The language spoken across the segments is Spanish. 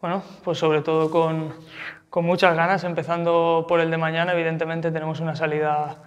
Bueno, pues sobre todo con, muchas ganas, empezando por el de mañana, evidentemente tenemos una salida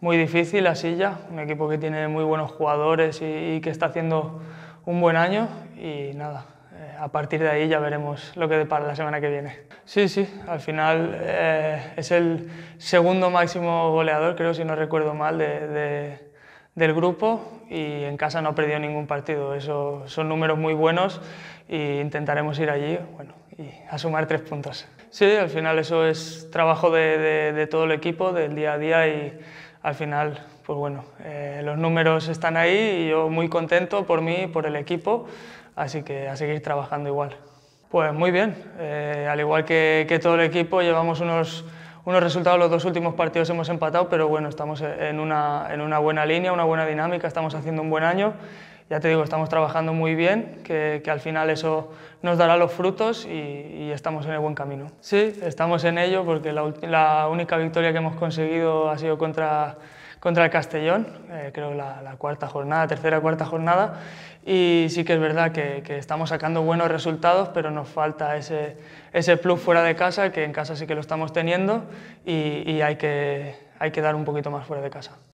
muy difícil a Silla, un equipo que tiene muy buenos jugadores y, que está haciendo un buen año y nada, eh, a partir de ahí ya veremos lo que depara la semana que viene. Sí, sí, al final eh, es el segundo máximo goleador, creo si no recuerdo mal, de, de del grupo y en casa no ha perdido ningún partido. Eso son números muy buenos e intentaremos ir allí bueno, y a sumar tres puntos. Sí, al final eso es trabajo de, todo el equipo, del día a día y al final, pues bueno, eh, los números están ahí y yo muy contento por mí y por el equipo, así que a seguir trabajando igual. Pues muy bien, eh, al igual que todo el equipo llevamos unos unos resultados, los dos últimos partidos hemos empatado, pero bueno, estamos en una, en una buena línea, una buena dinámica, estamos haciendo un buen año ya te digo, estamos trabajando muy bien, que, que al final eso nos dará los frutos y, estamos en el buen camino. Sí, estamos en ello porque la, única victoria que hemos conseguido ha sido contra contra el Castellón, eh, creo la, la, cuarta jornada, tercera cuarta jornada, y sí que es verdad que, estamos sacando buenos resultados, pero nos falta ese, ese, plus fuera de casa, que en casa sí que lo estamos teniendo, y, y hay, que, hay que dar un poquito más fuera de casa.